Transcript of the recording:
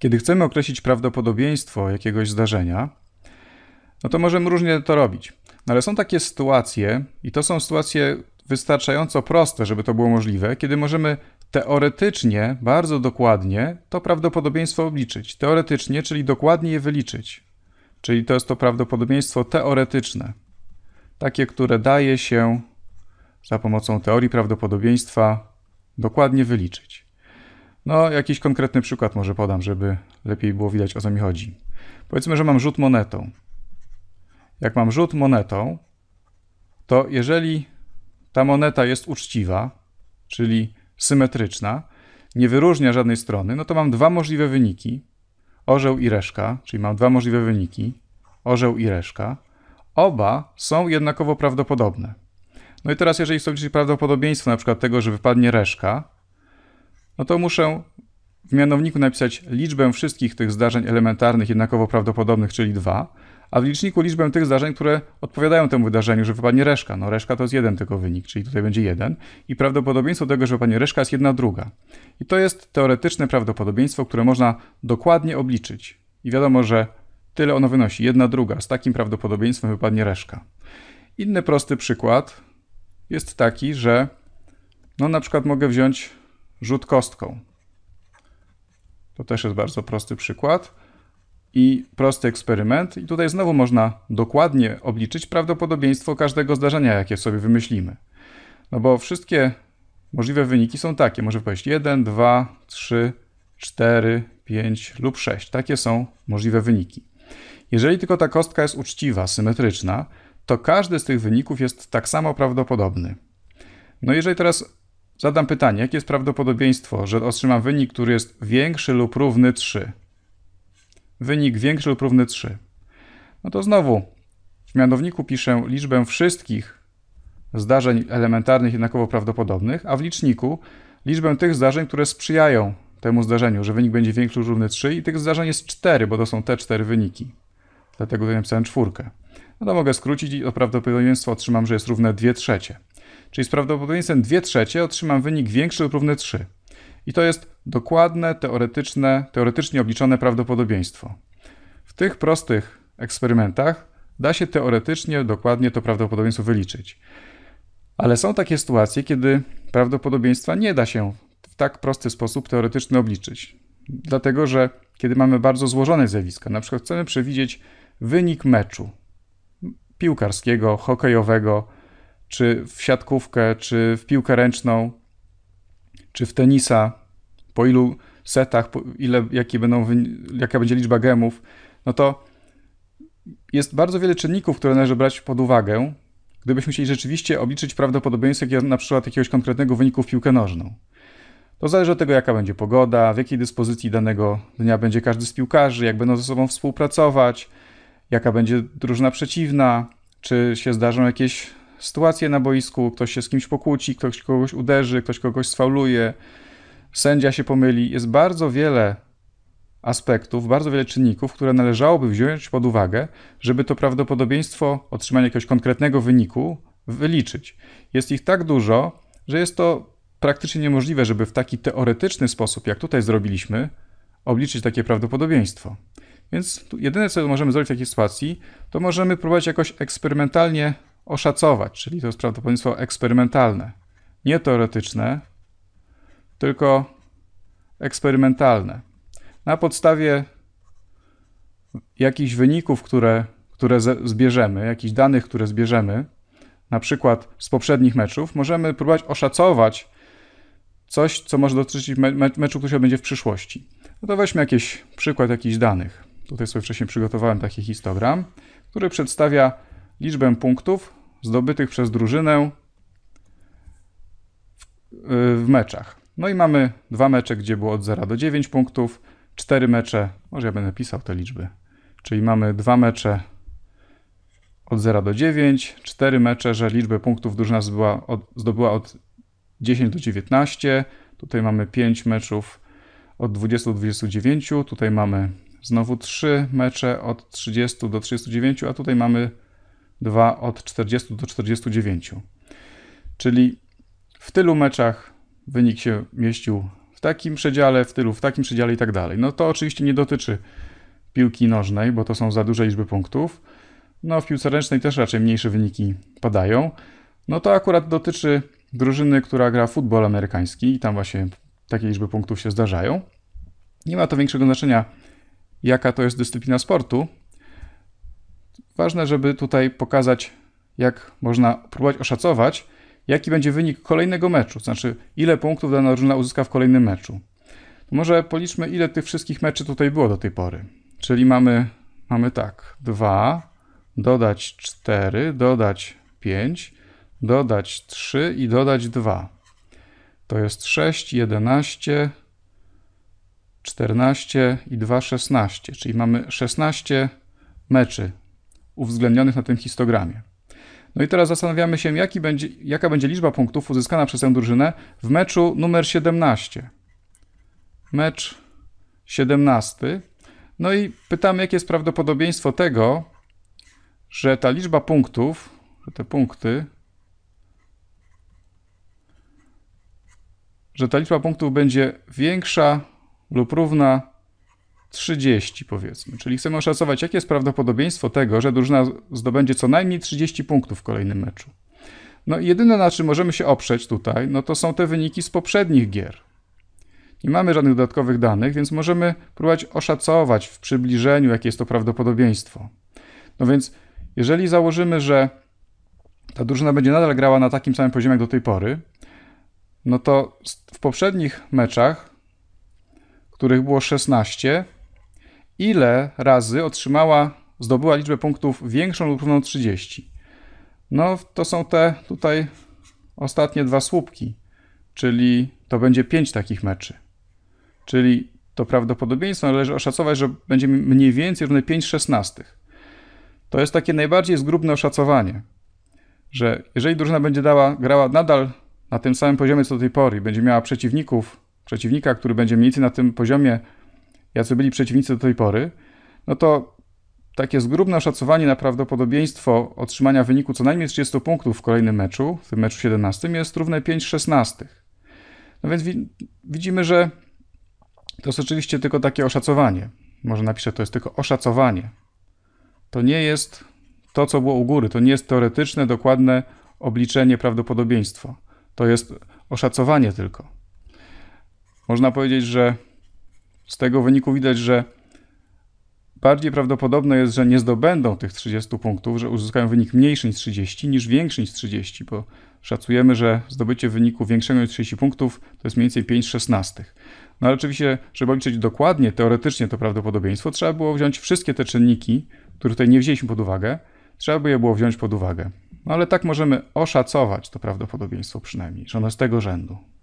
Kiedy chcemy określić prawdopodobieństwo jakiegoś zdarzenia, no to możemy różnie to robić. No ale są takie sytuacje, i to są sytuacje wystarczająco proste, żeby to było możliwe, kiedy możemy teoretycznie, bardzo dokładnie to prawdopodobieństwo obliczyć. Teoretycznie, czyli dokładnie je wyliczyć. Czyli to jest to prawdopodobieństwo teoretyczne. Takie, które daje się za pomocą teorii prawdopodobieństwa dokładnie wyliczyć. No, jakiś konkretny przykład może podam, żeby lepiej było widać o co mi chodzi. Powiedzmy, że mam rzut monetą. Jak mam rzut monetą, to jeżeli ta moneta jest uczciwa, czyli symetryczna, nie wyróżnia żadnej strony, no to mam dwa możliwe wyniki. Orzeł i reszka, czyli mam dwa możliwe wyniki. Orzeł i reszka. Oba są jednakowo prawdopodobne. No i teraz, jeżeli chcę liczyć prawdopodobieństwo na przykład tego, że wypadnie reszka, no to muszę w mianowniku napisać liczbę wszystkich tych zdarzeń elementarnych jednakowo prawdopodobnych, czyli 2, a w liczniku liczbę tych zdarzeń, które odpowiadają temu wydarzeniu, że wypadnie reszka. No reszka to jest jeden tylko wynik, czyli tutaj będzie 1 i prawdopodobieństwo tego, że wypadnie reszka jest 1 druga. I to jest teoretyczne prawdopodobieństwo, które można dokładnie obliczyć. I wiadomo, że tyle ono wynosi, 1 druga, z takim prawdopodobieństwem wypadnie reszka. Inny prosty przykład jest taki, że no na przykład mogę wziąć rzut kostką. To też jest bardzo prosty przykład i prosty eksperyment. I tutaj znowu można dokładnie obliczyć prawdopodobieństwo każdego zdarzenia, jakie sobie wymyślimy. No bo wszystkie możliwe wyniki są takie. Może powiedzieć 1, 2, 3, 4, 5 lub 6. Takie są możliwe wyniki. Jeżeli tylko ta kostka jest uczciwa, symetryczna, to każdy z tych wyników jest tak samo prawdopodobny. No jeżeli teraz Zadam pytanie, jakie jest prawdopodobieństwo, że otrzymam wynik, który jest większy lub równy 3? Wynik większy lub równy 3. No to znowu w mianowniku piszę liczbę wszystkich zdarzeń elementarnych jednakowo prawdopodobnych, a w liczniku liczbę tych zdarzeń, które sprzyjają temu zdarzeniu, że wynik będzie większy lub równy 3 i tych zdarzeń jest 4, bo to są te 4 wyniki. Dlatego tutaj napisałem czwórkę. No to mogę skrócić i o prawdopodobieństwo otrzymam, że jest równe 2 trzecie. Czyli z prawdopodobieństwem 2 trzecie otrzymam wynik większy lub równy 3. I to jest dokładne, teoretyczne, teoretycznie obliczone prawdopodobieństwo. W tych prostych eksperymentach da się teoretycznie dokładnie to prawdopodobieństwo wyliczyć. Ale są takie sytuacje, kiedy prawdopodobieństwa nie da się w tak prosty sposób teoretycznie obliczyć. Dlatego, że kiedy mamy bardzo złożone zjawiska, na przykład chcemy przewidzieć wynik meczu piłkarskiego, hokejowego, czy w siatkówkę, czy w piłkę ręczną, czy w tenisa, po ilu setach, po ile, jakie będą, jaka będzie liczba gemów, no to jest bardzo wiele czynników, które należy brać pod uwagę, gdybyśmy chcieli rzeczywiście obliczyć prawdopodobieństwo jak na przykład jakiegoś konkretnego wyniku w piłkę nożną. To zależy od tego, jaka będzie pogoda, w jakiej dyspozycji danego dnia będzie każdy z piłkarzy, jak będą ze sobą współpracować, jaka będzie drużyna przeciwna, czy się zdarzą jakieś sytuację na boisku, ktoś się z kimś pokłóci, ktoś kogoś uderzy, ktoś kogoś sfauluje, sędzia się pomyli. Jest bardzo wiele aspektów, bardzo wiele czynników, które należałoby wziąć pod uwagę, żeby to prawdopodobieństwo otrzymania jakiegoś konkretnego wyniku wyliczyć. Jest ich tak dużo, że jest to praktycznie niemożliwe, żeby w taki teoretyczny sposób, jak tutaj zrobiliśmy, obliczyć takie prawdopodobieństwo. Więc jedyne, co możemy zrobić w takiej sytuacji, to możemy próbować jakoś eksperymentalnie oszacować, czyli to jest prawdopodobieństwo eksperymentalne. Nie teoretyczne, tylko eksperymentalne. Na podstawie jakichś wyników, które, które zbierzemy, jakichś danych, które zbierzemy, na przykład z poprzednich meczów, możemy próbować oszacować coś, co może dotyczyć me meczu, który się będzie w przyszłości. No to weźmy jakiś przykład jakichś danych. Tutaj sobie wcześniej przygotowałem taki histogram, który przedstawia liczbę punktów zdobytych przez drużynę w, w meczach. No i mamy dwa mecze, gdzie było od 0 do 9 punktów, cztery mecze, może ja będę pisał te liczby, czyli mamy dwa mecze od 0 do 9, cztery mecze, że liczbę punktów drużyna zdobyła od, zdobyła od 10 do 19, tutaj mamy 5 meczów od 20 do 29, tutaj mamy znowu 3 mecze od 30 do 39, a tutaj mamy 2 od 40 do 49. Czyli w tylu meczach wynik się mieścił w takim przedziale, w tylu, w takim przedziale i tak dalej. No to oczywiście nie dotyczy piłki nożnej, bo to są za duże liczby punktów. No w piłce ręcznej też raczej mniejsze wyniki padają. No to akurat dotyczy drużyny, która gra futbol amerykański i tam właśnie takie liczby punktów się zdarzają. Nie ma to większego znaczenia, jaka to jest dyscyplina sportu, Ważne, żeby tutaj pokazać, jak można próbować oszacować, jaki będzie wynik kolejnego meczu, znaczy ile punktów dana drużyna uzyska w kolejnym meczu. może policzmy, ile tych wszystkich meczy tutaj było do tej pory. Czyli mamy, mamy tak, 2, dodać 4, dodać 5, dodać 3 i dodać 2. To jest 6, 11, 14 i 2, 16, czyli mamy 16 meczy uwzględnionych na tym histogramie. No i teraz zastanawiamy się, będzie, jaka będzie liczba punktów uzyskana przez tę drużynę w meczu numer 17. Mecz 17. No i pytamy, jakie jest prawdopodobieństwo tego, że ta liczba punktów, że te punkty, że ta liczba punktów będzie większa lub równa 30 powiedzmy. Czyli chcemy oszacować, jakie jest prawdopodobieństwo tego, że drużyna zdobędzie co najmniej 30 punktów w kolejnym meczu. No i jedyne, na czym możemy się oprzeć tutaj, no to są te wyniki z poprzednich gier. Nie mamy żadnych dodatkowych danych, więc możemy próbować oszacować w przybliżeniu, jakie jest to prawdopodobieństwo. No więc, jeżeli założymy, że ta drużyna będzie nadal grała na takim samym poziomie jak do tej pory, no to w poprzednich meczach, których było 16, ile razy otrzymała, zdobyła liczbę punktów większą lub równą 30. No to są te tutaj ostatnie dwa słupki, czyli to będzie 5 takich meczy. Czyli to prawdopodobieństwo należy oszacować, że będzie mniej więcej równe 5 szesnastych. To jest takie najbardziej zgrubne oszacowanie, że jeżeli drużyna będzie dała, grała nadal na tym samym poziomie co do tej pory, będzie miała przeciwników, przeciwnika, który będzie mniej więcej na tym poziomie jacy byli przeciwnicy do tej pory, no to takie zgrubne oszacowanie na prawdopodobieństwo otrzymania wyniku co najmniej 30 punktów w kolejnym meczu, w tym meczu 17, jest równe 5 szesnastych. No więc wi widzimy, że to jest oczywiście tylko takie oszacowanie. Może napiszę, to jest tylko oszacowanie. To nie jest to, co było u góry. To nie jest teoretyczne, dokładne obliczenie prawdopodobieństwa. To jest oszacowanie tylko. Można powiedzieć, że z tego wyniku widać, że bardziej prawdopodobne jest, że nie zdobędą tych 30 punktów, że uzyskają wynik mniejszy niż 30 niż większy niż 30, bo szacujemy, że zdobycie wyniku większego niż 30 punktów to jest mniej więcej 5 szesnastych. No ale oczywiście, żeby obliczyć dokładnie, teoretycznie to prawdopodobieństwo, trzeba było wziąć wszystkie te czynniki, które tutaj nie wzięliśmy pod uwagę, trzeba by je było wziąć pod uwagę. No ale tak możemy oszacować to prawdopodobieństwo przynajmniej, że ono z tego rzędu.